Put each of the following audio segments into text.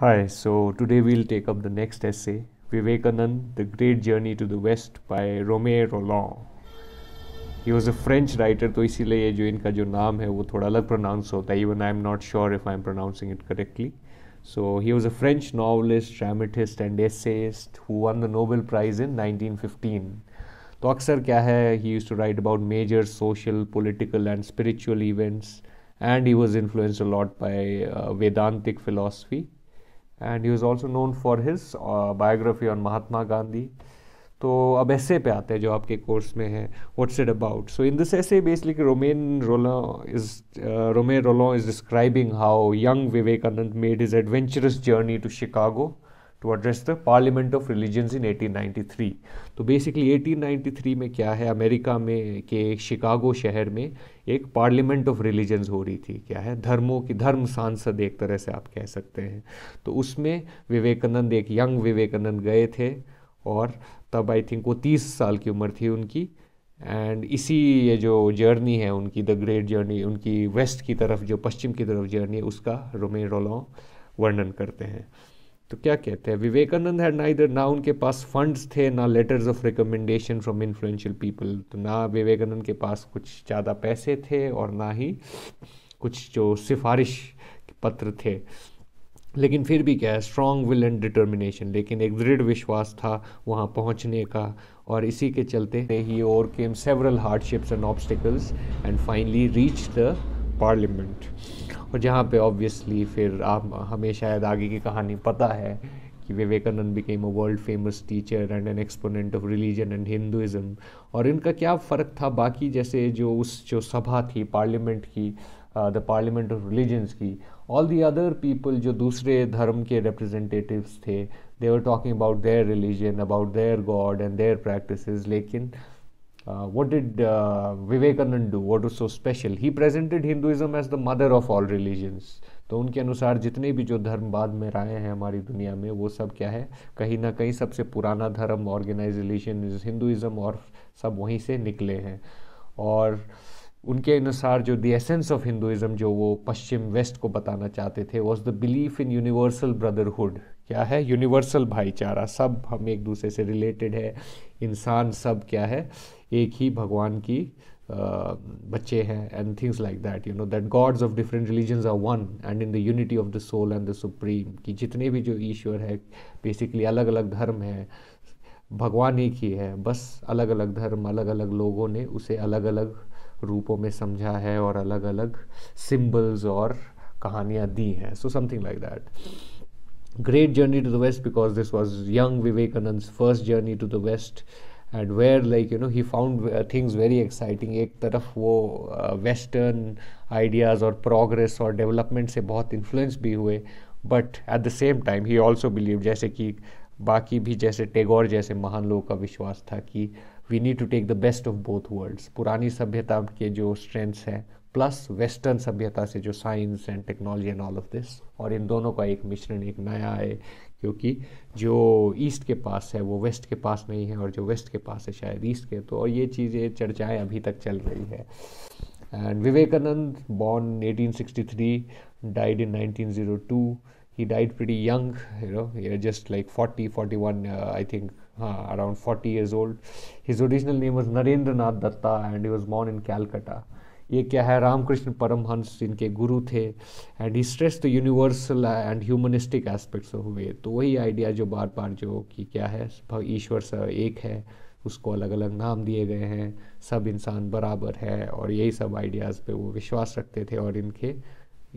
Hi, so today we'll take up the next essay Vivekanand, The Great Journey to the West by Romain Rolland. He was a French writer, so his name is a pronounced, so even I'm not sure if I'm pronouncing it correctly. So, he was a French novelist, dramatist, and essayist who won the Nobel Prize in 1915. So, he used to write about major social, political, and spiritual events, and he was influenced a lot by uh, Vedantic philosophy. And he is also known for his biography on Mahatma Gandhi तो अब ऐसे पे आते हैं जो आपके course में है what's it about so in this ऐसे basically Romain Rolland is Romain Rolland is describing how young Vivekananda made his adventurous journey to Chicago to address the parliament of religions in 1893 तो बेसिकली 1893 में क्या है America में के Chicago शहर में एक पार्लियामेंट ऑफ रिलीजन्स हो रही थी क्या है धर्मों की धर्म सांसद एक तरह से आप कह सकते हैं तो उसमें विवेकानंद एक यंग विवेकानंद गए थे और तब आई थिंक वो तीस साल की उम्र थी उनकी एंड इसी ये जो जर्नी है उनकी द ग्रेट जर्नी उनकी वेस्ट की तरफ जो पश्चिम की तरफ जर्नी है उसका रोमे रोलॉ वर्णन करते हैं तो क्या कहते हैं विवेकानंद हैड इधर ना उनके पास फंड्स थे ना letters of recommendation from influential people तो ना विवेकानंद के पास कुछ ज़्यादा पैसे थे और ना ही कुछ जो सिफारिश पत्र थे लेकिन फिर भी क्या है स्ट्रॉन्ग विल एंड डिटर्मिनेशन लेकिन एक दृढ़ विश्वास था वहाँ पहुँचने का और इसी के चलते ही और came several hardships and obstacles and finally reach the parliament और जहाँ पे ऑब्वियसली फिर आप हमें शायद आगे की कहानी पता है कि Vivekananda became a world famous teacher and an exponent of religion and Hinduism और इनका क्या फ़र्क था बाकी जैसे जो उस जो सभा थी पार्लियामेंट की द पार्लियामेंट ऑफ रिलीजन्स की ऑल दी अदर पीपल जो दूसरे धर्म के रिप्रेजेंटेटिव्स थे they were talking about their religion about their god and their practice लेकिन Uh, what did uh, Vivekanand do? What was so special? He presented Hinduism as the mother of all religions. तो उनके अनुसार जितने भी जो धर्म बाद में आए हैं हमारी दुनिया में वो सब क्या है कहीं ना कहीं सबसे पुराना धर्म ऑर्गेनाइज रिलीजन हिंदुज़म और सब वहीं से निकले हैं और उनके अनुसार जो दी एसेंस ऑफ हिंदुज़म जो वो पश्चिम वेस्ट को बताना चाहते थे was the belief in universal brotherhood क्या है यूनिवर्सल भाईचारा सब हम एक दूसरे से रिलेटेड है इंसान सब क्या है एक ही भगवान की Uh, बच्चे हैं and things like that you know that gods of different religions are one and in the unity of the soul and the supreme कि जितने भी जो ईश्वर है बेसिकली अलग अलग धर्म है भगवान एक ही है बस अलग अलग धर्म अलग अलग लोगों ने उसे अलग अलग रूपों में समझा है और अलग अलग सिम्बल्स और कहानियाँ दी हैं so something like that great journey to the west because this was young vivekananda's first journey to the west and where like you know he found uh, things very exciting ek taraf wo uh, western ideas or progress or development se bahut influenced bhi hue but at the same time he also believed jaise ki baki bhi jaise tagore jaise mahan logo ka vishwas tha ki we need to take the best of both worlds purani sabhyata ke jo strengths hain plus western सभ्यता से जो science and technology and all of this और इन दोनों का एक मिश्रण एक नया है क्योंकि जो ईस्ट के पास है वो वेस्ट के पास नहीं है और जो वेस्ट के पास है शायद ईस्ट के तो और ये चीज़ें चर्चाएं अभी तक चल रही है and Vivekananda born 1863 died in 1902 he died pretty young you know ये just like forty 41 I think हाँ around 40 years old his original name was Narendra Nath Datta and he was born in Calcutta ये क्या है रामकृष्ण परमहंस इनके गुरु थे and he stress the universal and humanistic aspects of वे तो वही आइडिया जो बार बार जो कि क्या है ईश्वर सा एक है उसको अलग अलग नाम दिए गए हैं सब इंसान बराबर है और यही सब आइडियाज़ पे वो विश्वास रखते थे और इनके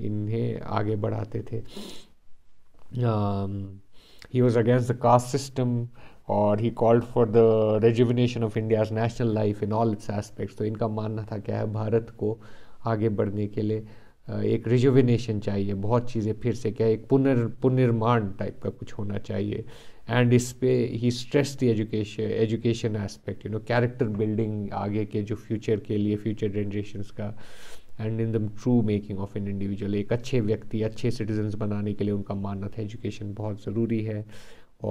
इन्हें आगे बढ़ाते थे he was against the caste system और he called for the rejuvenation of India's national life in all its aspects तो इनका मानना था क्या है भारत को आगे बढ़ने के लिए एक रिजुविनेशन चाहिए बहुत चीज़ें फिर से क्या एक पुनर् पुनर्निर्माण टाइप का कुछ होना चाहिए एंड इस पे he stress the education education aspect you know character building आगे के जो फ्यूचर के लिए फ्यूचर जनरेशन का and in the true making of an individual एक अच्छे व्यक्ति अच्छे सिटीजन्स बनाने के लिए उनका मानना था एजुकेशन बहुत ज़रूरी है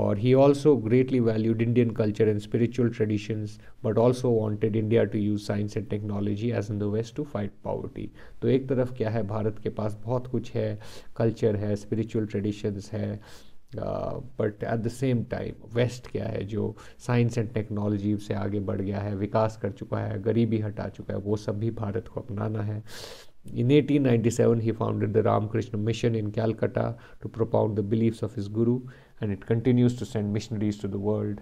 और he also greatly valued Indian culture and spiritual traditions but also wanted India to use science and technology as in the west to fight poverty तो एक तरफ क्या है भारत के पास बहुत कुछ है कल्चर है स्पिरिचुअल ट्रेडिशंस है but at the same time west क्या है जो साइंस एंड टेक्नोलॉजी से आगे बढ़ गया है विकास कर चुका है गरीबी हटा चुका है वो सब भी भारत को अपनाना है in 1897 he founded the Ramakrishna mission in Calcutta to propound the beliefs of his guru and it continues to send missionaries to the world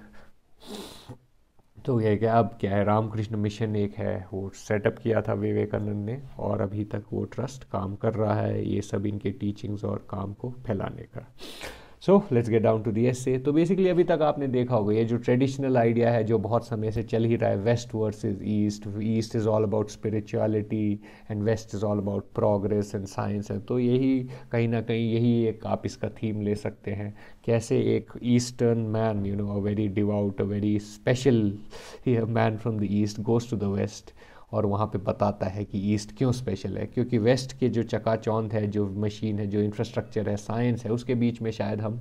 तो यह क्या अब क्या है रामकृष्ण मिशन एक है वो सेटअप किया था विवेकानंद ने और अभी तक वो ट्रस्ट काम कर रहा है ये सब इनके टीचिंग्स और काम को फैलाने का so let's get down to the S essay तो बेसिकली अभी तक आपने देखा होगा ये जो ट्रेडिशनल आइडिया है जो बहुत समय से चल ही रहा है west versus east east is all about spirituality and west is all about progress and science है तो यही कहीं ना कहीं यही एक आप इसका थीम ले सकते हैं कैसे एक eastern man you know a very devout a very special man from the east goes to the west और वहाँ पे बताता है कि ईस्ट क्यों स्पेशल है क्योंकि वेस्ट के जो चकाचौंध है जो मशीन है जो इंफ्रास्ट्रक्चर है साइंस है उसके बीच में शायद हम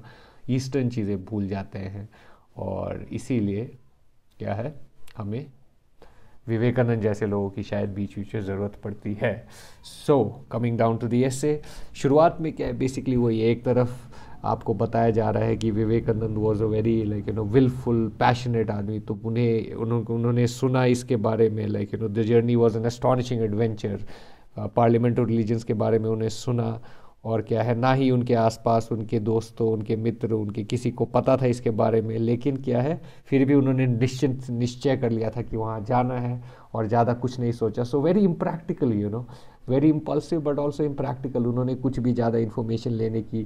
ईस्टर्न चीज़ें भूल जाते हैं और इसीलिए क्या है हमें विवेकानंद जैसे लोगों की शायद बीच बीच में ज़रूरत पड़ती है so coming down to the S से शुरुआत में क्या है बेसिकली वो ये एक तरफ आपको बताया जा रहा है कि Vivekananda was a very like you know willful passionate आदमी तो उन्हें उन्होंने सुना इसके बारे में like you know the journey was an astonishing adventure parliament और रिलीजन्स के बारे में उन्हें सुना और क्या है ना ही उनके आसपास उनके दोस्तों उनके मित्र उनके किसी को पता था इसके बारे में लेकिन क्या है फिर भी उन्होंने निश्चित निश्चय कर लिया था कि वहाँ जाना है और ज़्यादा कुछ नहीं सोचा so very impractical you know very impulsive but also impractical उन्होंने कुछ भी ज़्यादा इन्फॉर्मेशन लेने की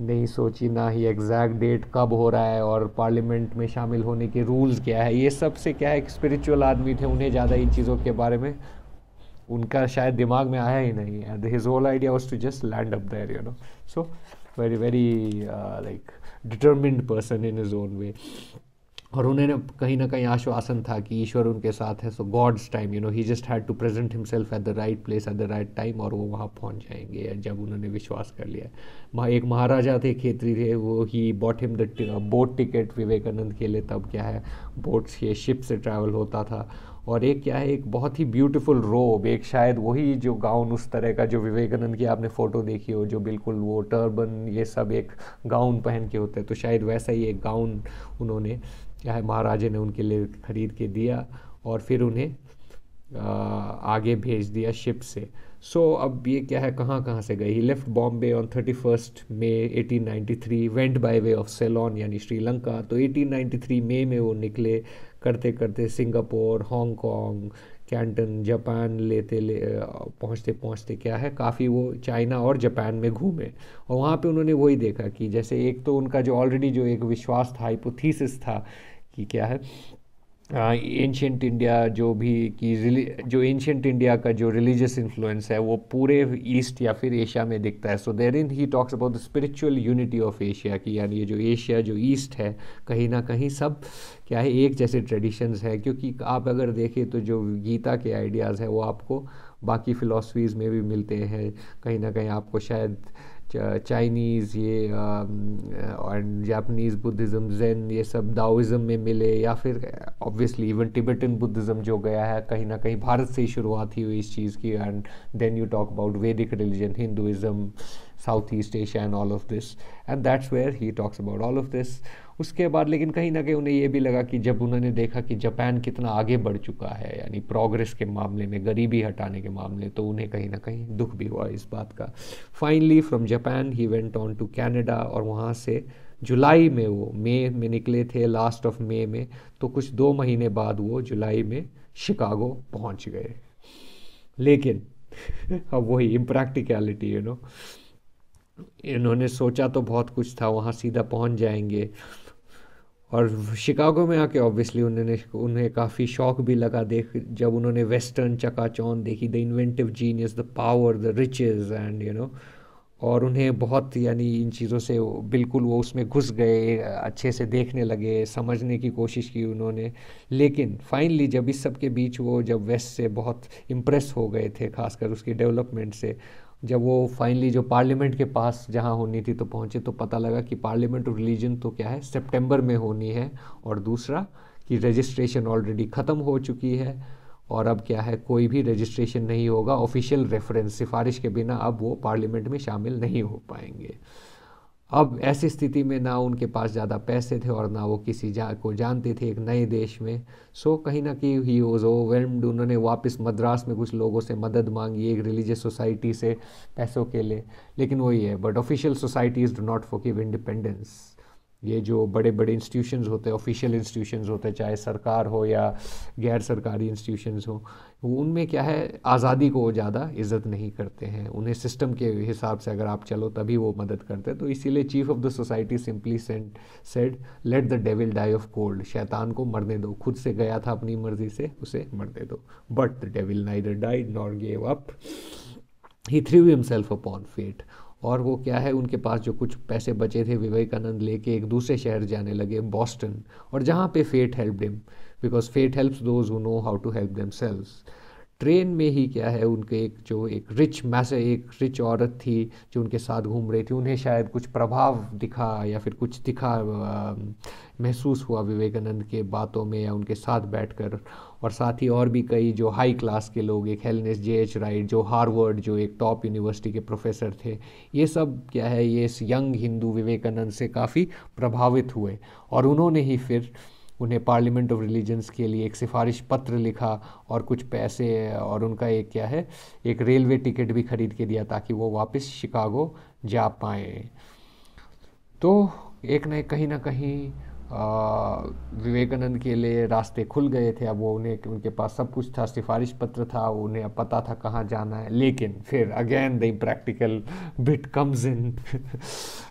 नहीं सोची ना ही एग्जैक्ट डेट कब हो रहा है और पार्लियामेंट में शामिल होने के रूल्स क्या है ये सब से क्या है एक स्पिरिचुअल आदमी थे उन्हें ज़्यादा इन चीज़ों के बारे में उनका शायद दिमाग में आया ही नहीं and his whole idea was to just land up there you know so very very like determined person in his own way और उन्हें कहीं ना कहीं आश्वासन था कि ईश्वर उनके साथ है so God's time you know he just had to present himself at the right place at the right time और वो वहाँ पहुँच जाएंगे जब उन्होंने विश्वास कर लिया वहाँ एक महाराजा थे खेतरी थे वो ही bought him the boat ticket Vivekananda के लिए तब क्या है बोट्स ये शिप से ट्रैवल होता था और एक क्या है एक बहुत ही ब्यूटीफुल रोब एक शायद वही जो गाउन उस तरह का जो विवेकानंद की आपने फ़ोटो देखी हो जो बिल्कुल वो टर्बन ये सब एक गाउन पहन के होते हैं तो शायद वैसा ही एक गाउन उन्होंने क्या है महाराजे ने उनके लिए खरीद के दिया और फिर उन्हें आगे भेज दिया शिप से सो so, अब ये क्या है कहाँ कहाँ से गई left Bombay on thirty first May eighteen ninety three went by way of Ceylon यानी श्रीलंका तो एटीन नाइन्टी थ्री मे में वो निकले करते करते सिंगापुर हांगकॉन्ग कैंटन जापान लेते ले पहुँचते पहुँचते क्या है काफ़ी वो चाइना और जापान में घूमे और वहाँ पे उन्होंने वही देखा कि जैसे एक तो उनका जो ऑलरेडी जो एक विश्वास था हाइपोथीसिस था कि क्या है uh, इंडिया जो भी कि जो एंशंट इंडिया का जो रिलीजियस इन्फ्लुएंस है वो पूरे ईस्ट या फिर एशिया में दिखता है so therein he talks about the spiritual unity of Asia की यानी ये जो एशिया जो ईस्ट है कहीं ना कहीं सब क्या है एक जैसे ट्रेडिशंस है क्योंकि आप अगर देखें तो जो गीता के आइडियाज़ हैं वो आपको बाकी फ़िलासफ़ीज़ में भी मिलते हैं कहीं ना कहीं आपको शायद चाइनीज़ ये एंड जापनीज़ बुद्धिज़्म जैन ये सब दाओज़म में मिले या फिर ऑब्वियसली इवन टिबेटन बुद्धिज़्म जो गया है कहीं ना कहीं भारत से ही शुरुआत ही हुई इस चीज़ की and then you talk about Vedic religion Hinduism South East Asia and all of this and that's where he talks about all of this उसके बाद लेकिन कहीं ना कहीं उन्हें यह भी लगा कि जब उन्होंने देखा कि जापान कितना आगे बढ़ चुका है यानी प्रोग्रेस के मामले में गरीबी हटाने के मामले तो उन्हें कहीं ना कहीं दुख भी हुआ इस बात का finally from Japan he went on to Canada और वहाँ से जुलाई में वो मई में निकले थे लास्ट ऑफ मई में तो कुछ दो महीने बाद वो जुलाई में शिकागो पहुंच गए लेकिन अब वही इम्प्रैक्टिकलिटी यू नो इन्होंने सोचा तो बहुत कुछ था वहाँ सीधा पहुँच जाएंगे और शिकागो में आके ऑब्वियसली उन्होंने उन्हें काफ़ी शौक भी लगा देख जब उन्होंने वेस्टर्न चकाचौन देखी the inventive genius the power the riches and you know और उन्हें बहुत यानी इन चीज़ों से बिल्कुल वो उसमें घुस गए अच्छे से देखने लगे समझने की कोशिश की उन्होंने लेकिन फाइनली जब इस सब के बीच वो जब वेस्ट से बहुत इम्प्रेस हो गए थे खासकर उसकी डेवलपमेंट से जब वो फाइनली जो पार्लियामेंट के पास जहाँ होनी थी तो पहुँचे तो पता लगा कि पार्लियामेंट और रिलीजन तो क्या है सितंबर में होनी है और दूसरा कि रजिस्ट्रेशन ऑलरेडी ख़त्म हो चुकी है और अब क्या है कोई भी रजिस्ट्रेशन नहीं होगा ऑफिशियल रेफरेंस सिफारिश के बिना अब वो पार्लियामेंट में शामिल नहीं हो पाएंगे अब ऐसी स्थिति में ना उनके पास ज़्यादा पैसे थे और ना वो किसी जा को जानते थे एक नए देश में सो कहीं ना कहीं ही वॉज ओवेल्म्ड उन्होंने वापस मद्रास में कुछ लोगों से मदद मांगी एक रिलीजियस सोसाइटी से पैसों के लिए लेकिन वही है but official societies do not forgive independence ये जो बड़े बड़े इंस्टीट्यूशंस होते हैं ऑफिशियल इंस्टीट्यूशंस होते हैं चाहे सरकार हो या गैर सरकारी इंस्टीट्यूशंस हो उनमें क्या है आज़ादी को ज़्यादा इज्जत नहीं करते हैं उन्हें सिस्टम के हिसाब से अगर आप चलो तभी वो मदद करते हैं तो इसीलिए chief of the society simply sent said let the devil die of cold शैतान को मरने दो खुद से गया था अपनी मर्जी से उसे मरने दो but the devil neither died not gave up he threw himself upon fate और वो क्या है उनके पास जो कुछ पैसे बचे थे विवेकानंद लेके एक दूसरे शहर जाने लगे बॉस्टन और जहाँ पे fate help them because fate helps those who know how to help themselves train में ही क्या है उनके एक जो एक रिच मैसे एक रिच औरत थी जो उनके साथ घूम रही थी उन्हें शायद कुछ प्रभाव दिखा या फिर कुछ दिखा महसूस हुआ विवेकानंद के बातों में या उनके साथ बैठकर और साथ ही और भी कई जो हाई क्लास के लोग एक हेलनेस जे एच राइट जो हार्वर्ड जो एक टॉप यूनिवर्सिटी के प्रोफेसर थे ये सब क्या है ये इस यंग हिंदू विवेकानंद से काफ़ी प्रभावित हुए और उन्होंने ही फिर उन्हें पार्लियामेंट ऑफ रिलीजन्स के लिए एक सिफारिश पत्र लिखा और कुछ पैसे और उनका एक क्या है एक रेलवे टिकट भी खरीद के दिया ताकि वो वापस शिकागो जा पाए तो एक न कहीं ना कहीं विवेकानंद के लिए रास्ते खुल गए थे अब वो उन्हें उनके पास सब कुछ था सिफारिश पत्र था उन्हें अब पता था कहाँ जाना है लेकिन फिर again the practical bit comes in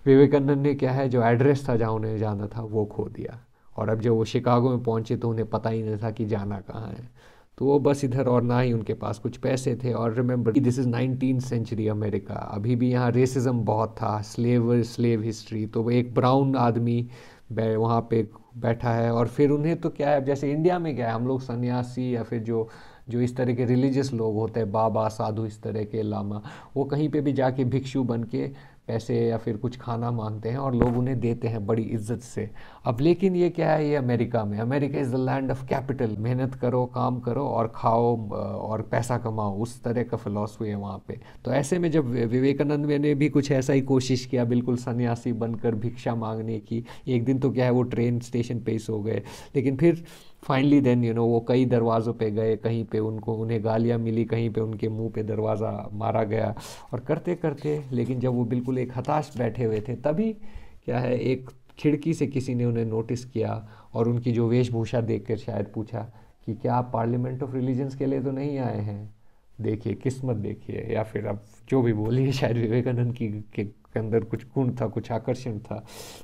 Vivekananda ने क्या है जो एड्रेस था जहाँ उन्हें जाना था वो खो दिया और अब जब वो शिकागो में पहुँचे तो उन्हें पता ही नहीं था कि जाना कहाँ है तो वो बस इधर और ना ही उनके पास कुछ पैसे थे और remember this is nineteen century America अभी भी यहाँ रेसिज्म बहुत था स्लेव स्लेव हिस्ट्री तो वो एक ब्राउन आदमी वहाँ पे बैठा है और फिर उन्हें तो क्या है जैसे इंडिया में क्या है हम लोग सन्यासी या फिर जो जो इस तरह के रिलीजियस लोग होते हैं बाबा साधु इस तरह के लामा वो कहीं पे भी जाके भिक्षु बन के पैसे या फिर कुछ खाना मांगते हैं और लोग उन्हें देते हैं बड़ी इज्जत से अब लेकिन ये क्या है ये अमेरिका में America is the land of capital मेहनत करो काम करो और खाओ और पैसा कमाओ उस तरह का फ़िलासफ़ी है वहाँ पे तो ऐसे में जब विवेकानंद ने भी कुछ ऐसा ही कोशिश किया बिल्कुल सन्यासी बनकर भिक्षा मांगने की एक दिन तो क्या है वो ट्रेन स्टेशन पे सो गए लेकिन फिर फाइनली देन यू नो वो कई दरवाज़ों पे गए कहीं पे उनको उन्हें गालियाँ मिली कहीं पे उनके मुंह पे दरवाज़ा मारा गया और करते करते लेकिन जब वो बिल्कुल एक हताश बैठे हुए थे तभी क्या है एक खिड़की से किसी ने उन्हें नोटिस किया और उनकी जो वेशभूषा देख कर शायद पूछा कि क्या आप पार्लियामेंट ऑफ रिलीजन्स के लिए तो नहीं आए हैं देखिए किस्मत देखिए या फिर आप जो भी बोलिए शायद विवेकानंद की के अंदर कुछ गुण था कुछ आकर्षण था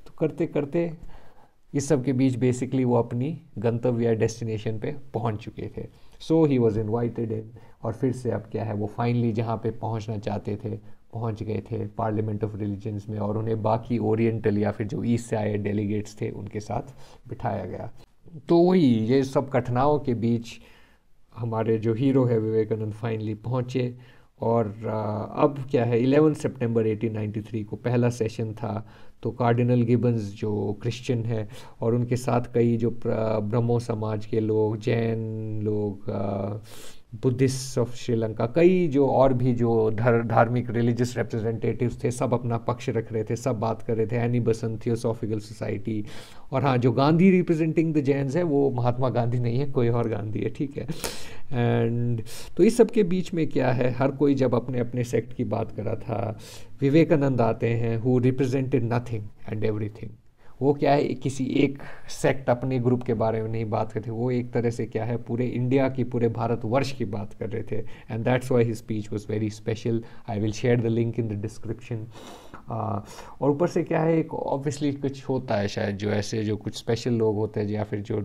तो करते करते इस सब के बीच बेसिकली वो अपनी गंतव्य या डेस्टिनेशन पे पहुंच चुके थे सो ही वॉज इन्वाइटेड इन और फिर से अब क्या है वो फाइनली जहाँ पे पहुंचना चाहते थे पहुंच गए थे पार्लियामेंट ऑफ रिलीजन्स में और उन्हें बाकी ओरिएंटल या फिर जो ईस्ट से आए डेलीगेट्स थे उनके साथ बिठाया गया तो वही ये सब कठिनाओं के बीच हमारे जो हीरो है विवेकानंद फाइनली पहुँचे और अब क्या है 11 सितंबर 1893 को पहला सेशन था तो कार्डिनल गिबन्स जो क्रिश्चियन है और उनके साथ कई जो ब्रह्मो समाज के लोग जैन लोग बुद्धिस्ट ऑफ श्रीलंका कई जो और भी जो धर धार्मिक रिलीजियस रिप्रेजेंटेटिव थे सब अपना पक्ष रख रहे थे सब बात कर रहे थे एनी बसंत थियोसॉफिकल सोसाइटी और हाँ जो गांधी रिप्रेजेंटिंग द जैनस है वो महात्मा गांधी नहीं है कोई और गांधी है ठीक है एंड तो इस सब के बीच में क्या है हर कोई जब अपने अपने सेक्ट की बात करा था विवेकानंद आते हैं who represented nothing and everything वो क्या है किसी एक सेक्ट अपने ग्रुप के बारे में नहीं बात करते वो एक तरह से क्या है पूरे इंडिया की पूरे भारतवर्ष की बात कर रहे थे and that's why he speech was very special I will share the link in the description हाँ। और ऊपर से क्या है एक ऑब्वियसली कुछ होता है शायद जो ऐसे जो कुछ स्पेशल लोग होते हैं या फिर जो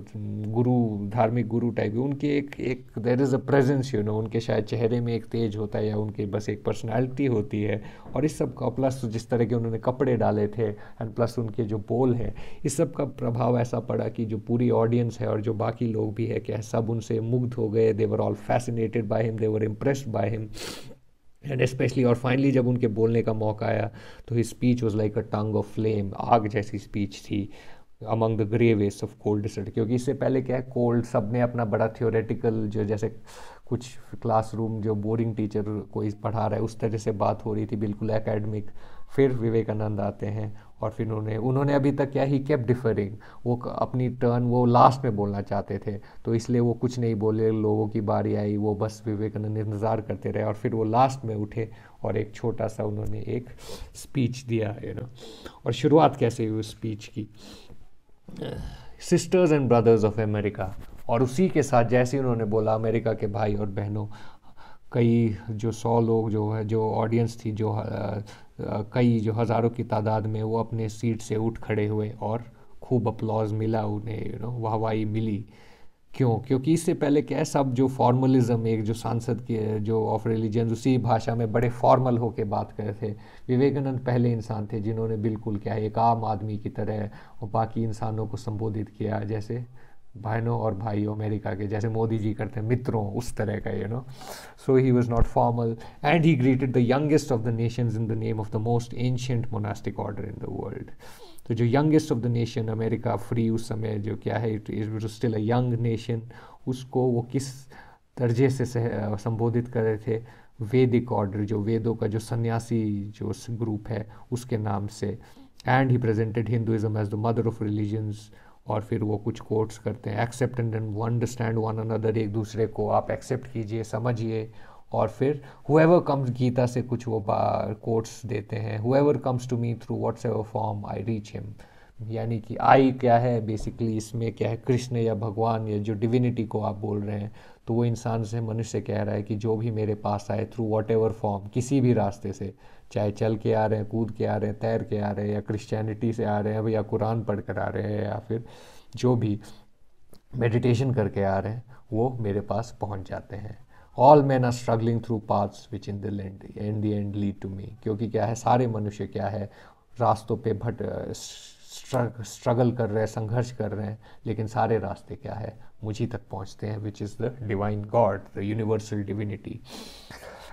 गुरु धार्मिक गुरु टाइप उनके एक एक there is a presence you know उनके शायद चेहरे में एक तेज होता है या उनके बस एक पर्सनैलिटी होती है और इस सब का प्लस जिस तरह के उन्होंने कपड़े डाले थे एंड प्लस उनके जो बोल है इस सब का प्रभाव ऐसा पड़ा कि जो पूरी ऑडियंस है और जो बाकी लोग भी है क्या सब उनसे मुग्ध हो गए they were all fascinated by him they were impressed by him and specially और फाइनली जब उनके बोलने का मौका आया तो his speech was like a tongue of flame आग जैसी स्पीच थी among the grey waste of cold set क्योंकि इससे पहले क्या है कोल्ड सब ने अपना बड़ा थियोरेटिकल जो जैसे कुछ क्लासरूम जो बोरिंग टीचर कोई पढ़ा रहा है उस तरह से बात हो रही थी बिल्कुल एकेडमिक फिर विवेकानंद आते हैं और फिर उन्होंने उन्होंने अभी तक क्या ही कैप डिफरिंग वो अपनी टर्न वो लास्ट में बोलना चाहते थे तो इसलिए वो कुछ नहीं बोले लोगों की बारी आई वो बस विवेकानंद इंतज़ार करते रहे और फिर वो लास्ट में उठे और एक छोटा सा उन्होंने एक स्पीच दिया यू नो और शुरुआत कैसे हुई उस स्पीच की sisters and brothers of America और उसी के साथ जैसे उन्होंने बोला अमेरिका के भाई और बहनों कई जो सौ लोग जो है जो ऑडियंस थी जो कई जो हज़ारों की तादाद में वो अपने सीट से उठ खड़े हुए और खूब अपलॉज मिला उन्हें यू नो वाहवाही मिली क्यों क्योंकि इससे पहले क्या सब जो फॉर्मलिज्म एक जो सांसद के जो ऑफ रिलीजन उसी भाषा में बड़े फॉर्मल होके बात करे थे विवेकानंद पहले इंसान थे जिन्होंने बिल्कुल क्या एक आम आदमी की तरह और बाकी इंसानों को संबोधित किया जैसे बहनों और भाइयों अमेरिका के जैसे मोदी जी करते हैं मित्रों उस तरह का you know so he was not formal and he greeted the youngest of the nations in the name of the most ancient monastic order in the world तो जो youngest of the nation America free उस समय जो क्या है it is still a young nation उसको वो किस दर्जे से संबोधित कर रहे थे वैदिक ऑर्डर जो वेदों का जो सन्यासी जो ग्रुप है उसके नाम से and he presented Hinduism as the mother of religions और फिर वो कुछ कोर्ट्स करते हैं accept and understand one another एक दूसरे को आप एक्सेप्ट कीजिए समझिए और फिर हुएवर कम्स गीता से कुछ वो कोर्ट्स देते हैं whoever comes to me through whatsoever form I reach him यानी कि आई क्या है बेसिकली इसमें क्या है कृष्ण या भगवान या जो डिविनिटी को आप बोल रहे हैं तो वो इंसान से मनुष्य कह रहा है कि जो भी मेरे पास आए थ्रू वॉट एवर फॉर्म किसी भी रास्ते से चाहे चल के आ रहे हैं कूद के आ रहे हैं तैर के आ रहे हैं या क्रिश्चियनिटी से आ रहे हैं या कुरान पढ़ कर आ रहे हैं या फिर जो भी मेडिटेशन करके आ रहे हैं वो मेरे पास पहुंच जाते हैं all men are struggling through paths which in the land and the end lead to me क्योंकि क्या है सारे मनुष्य क्या है रास्तों पे भट स्ट्रगल कर रहे हैं संघर्ष कर रहे हैं लेकिन सारे रास्ते क्या है मुझी तक पहुंचते हैं which is the divine God the universal divinity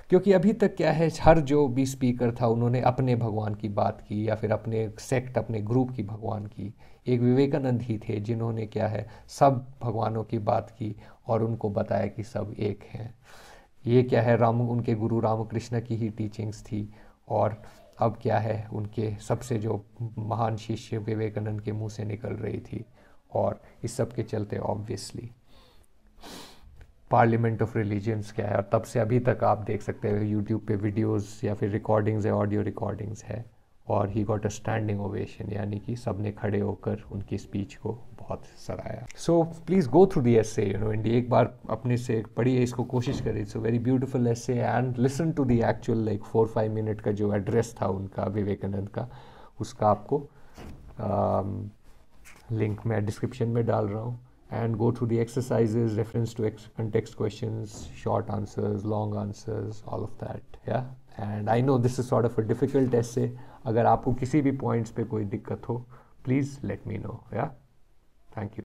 क्योंकि अभी तक क्या है हर जो भी स्पीकर था उन्होंने अपने भगवान की बात की या फिर अपने सेक्ट अपने ग्रुप की भगवान की एक विवेकानंद ही थे जिन्होंने क्या है सब भगवानों की बात की और उनको बताया कि सब एक हैं ये क्या है राम उनके गुरु रामकृष्ण की ही टीचिंग्स थी और अब क्या है उनके सबसे जो महान शिष्य विवेकानंद के मुंह से निकल रही थी और इस सब के चलते ऑब्वियसली पार्लियामेंट ऑफ रिलीजन्स क्या है और तब से अभी तक आप देख सकते हो यूट्यूब पे वीडियोस या फिर रिकॉर्डिंग्स है ऑडियो रिकॉर्डिंग्स है और he got a standing ovation यानी कि सब ने खड़े होकर उनकी स्पीच को बहुत सराहाया so please go through the essay you know India एक बार अपने से पढ़िए इसको कोशिश करिए it's very beautiful essay and listen to the actual like four five minute का जो एड्रेस था उनका विवेकानंद का उसका आपको लिंक um, मैं डिस्क्रिप्शन में डाल रहा हूँ and go through the exercise reference to context question short answers long answers all of that या and And I know this is sort of a difficult essay, अगर आपको किसी भी पॉइंट्स पे कोई दिक्कत हो प्लीज़ लेट मी नो या थैंक यू